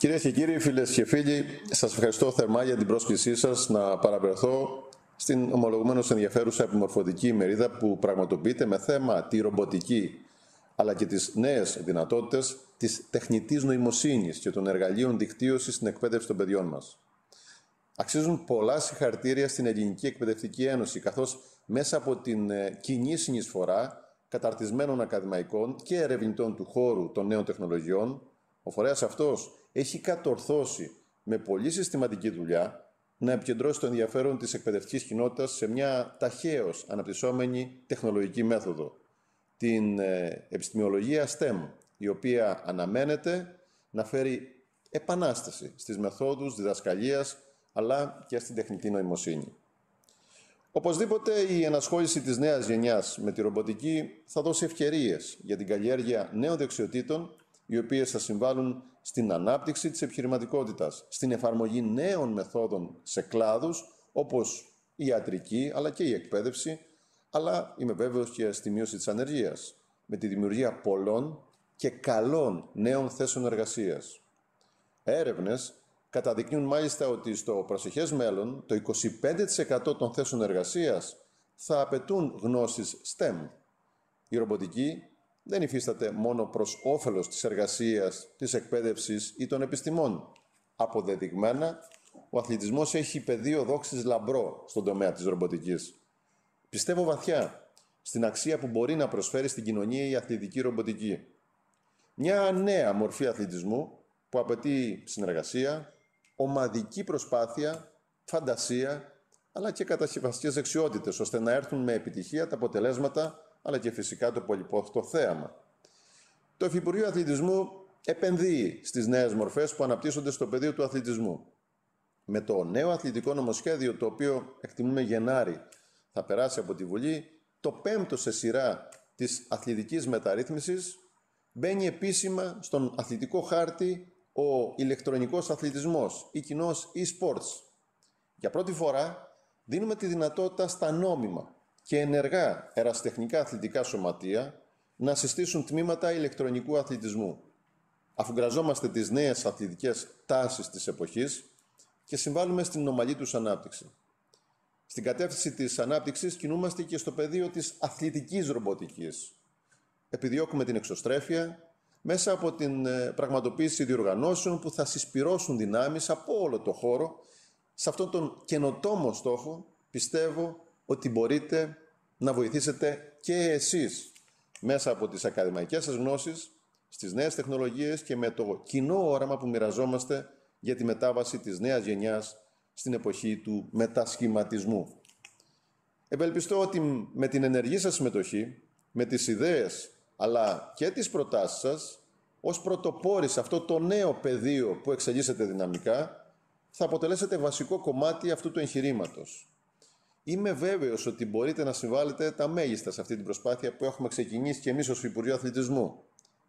Κυρίες και κύριοι, φίλες και φίλοι, σας ευχαριστώ θερμά για την πρόσκλησή σας να παραβρεθώ στην ομολογουμένως ενδιαφέρουσα επιμορφωτική ημερίδα που πραγματοποιείται με θέμα τη ρομποτική αλλά και τις νέες δυνατότητες της τεχνητής νοημοσύνης και των εργαλείων δικτύωσης στην εκπαίδευση των παιδιών μας. Αξίζουν πολλά συγχαρητήρια στην Ελληνική Εκπαιδευτική Ένωση, καθώς μέσα από την ε, κοινή συνεισφορά καταρτισμένων ακαδημαϊκών και ερευνητών του χώρου των νέων τεχνολογιών, ο φορέας αυτός έχει κατορθώσει με πολύ συστηματική δουλειά να επικεντρώσει το ενδιαφέρον της εκπαιδευτικής κοινότητας σε μια ταχαίως αναπτυσσόμενη τεχνολογική μέθοδο, την ε, επιστημιολογία STEM, η οποία αναμένεται να φέρει επανάσταση στις μεθόδους διδασκαλίας αλλά και στην τεχνητή νοημοσύνη. Οπωσδήποτε η ενασχόληση της νέας γενιάς με τη ρομποτική θα δώσει ευκαιρίες για την καλλιέργεια νέων δεξιοτήτων οι οποίες θα συμβάλλουν στην ανάπτυξη της επιχειρηματικότητας, στην εφαρμογή νέων μεθόδων σε κλάδους όπως η ιατρική αλλά και η εκπαίδευση, αλλά είμαι βέβαιος και στη μείωση της ανεργίας, με τη δημιουργία πολλών και καλών νέων θέσεων εργασίας. Έρευνες καταδεικνύουν μάλιστα ότι στο προσεχές μέλλον το 25% των θέσεων εργασίας θα απαιτούν γνώσεις STEM. Η ρομποτική δεν υφίσταται μόνο προς όφελος της εργασίας, της εκπαίδευσης ή των επιστημών. Αποδεδειγμένα, ο αθλητισμός έχει πεδίο δόξης λαμπρό στον τομέα της ρομποτικής. Πιστεύω βαθιά στην αξία που μπορεί να προσφέρει στην κοινωνία η αθλητική ρομποτική. Μια νέα μορφή αθλητισμού που απαιτεί συνεργασία, ομαδική προσπάθεια, φαντασία, αλλά και κατασκευαστικές δεξιότητες, ώστε να προσφερει στην κοινωνια η αθλητικη ρομποτικη μια νεα μορφη αθλητισμου που απαιτει συνεργασια ομαδικη προσπαθεια φαντασια αλλα και κατασκευαστικες δεξιοτητε ωστε να ερθουν με επιτυχία τα αποτελέσματα αλλά και φυσικά το πολυπόθητο θέαμα. Το Υφυπουργείο Αθλητισμού επενδύει στις νέες μορφές που αναπτύσσονται στο πεδίο του αθλητισμού. Με το νέο αθλητικό νομοσχέδιο, το οποίο εκτιμούμε Γενάρη, θα περάσει από τη Βουλή, το πέμπτο σε σειρά της αθλητικής μεταρρύθμισης μπαίνει επίσημα στον αθλητικό χάρτη ο ηλεκτρονικός αθλητισμός κοινό κοινώς e-sports. Για πρώτη φορά δίνουμε τη δυνατότητα στα νόμιμα και ενεργά εραστεχνικά αθλητικά σωματεία να συστήσουν τμήματα ηλεκτρονικού αθλητισμού, αφού γραζόμαστε τις νέες αθλητικές τάσεις της εποχής και συμβάλλουμε στην ομαλή τους ανάπτυξη. Στην κατεύθυνση της ανάπτυξης κινούμαστε και στο πεδίο της αθλητικής ρομποτικής. Επιδιώκουμε την εξωστρέφεια μέσα από την ε, πραγματοποίηση διοργανώσεων που θα συσπυρώσουν δυνάμεις από όλο το χώρο σε αυτόν τον καινοτόμο στόχο, πιστεύω, ότι μπορείτε να βοηθήσετε και εσείς μέσα από τις ακαδημαϊκές σας γνώσεις, στις νέες τεχνολογίες και με το κοινό όραμα που μοιραζόμαστε για τη μετάβαση της νέας γενιάς στην εποχή του μετασχηματισμού. Ευελπιστώ ότι με την ενεργή σας συμμετοχή, με τις ιδέες αλλά και τις προτάσεις σας, ως πρωτοπόροι σε αυτό το νέο πεδίο που εξελίσσεται δυναμικά, θα αποτελέσετε βασικό κομμάτι αυτού του εγχειρήματος. Είμαι βέβαιος ότι μπορείτε να συμβάλλετε τα μέγιστα σε αυτή την προσπάθεια που έχουμε ξεκινήσει και εμείς ως Υπουργείο Αθλητισμού.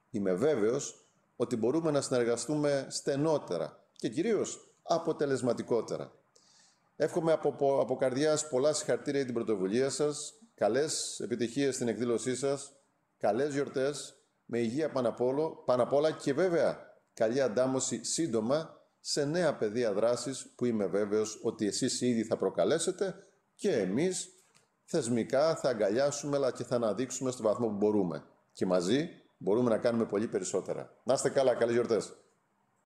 Είμαι βέβαιος ότι μπορούμε να συνεργαστούμε στενότερα και κυρίως αποτελεσματικότερα. Εύχομαι από, από καρδιάς πολλά συγχαρητήρια για την πρωτοβουλία σας, καλές επιτυχίες στην εκδήλωσή σας, καλές γιορτές, με υγεία πάνω απ' όλα και βέβαια καλή αντάμωση σύντομα σε νέα πεδία δράσης που είμαι βέβαιος ότι εσείς ήδη θα προκαλέσετε και εμείς θεσμικά θα αγκαλιάσουμε αλλά και θα αναδείξουμε στο βαθμό που μπορούμε. Και μαζί μπορούμε να κάνουμε πολύ περισσότερα. Να είστε καλά, καλές γιορτές.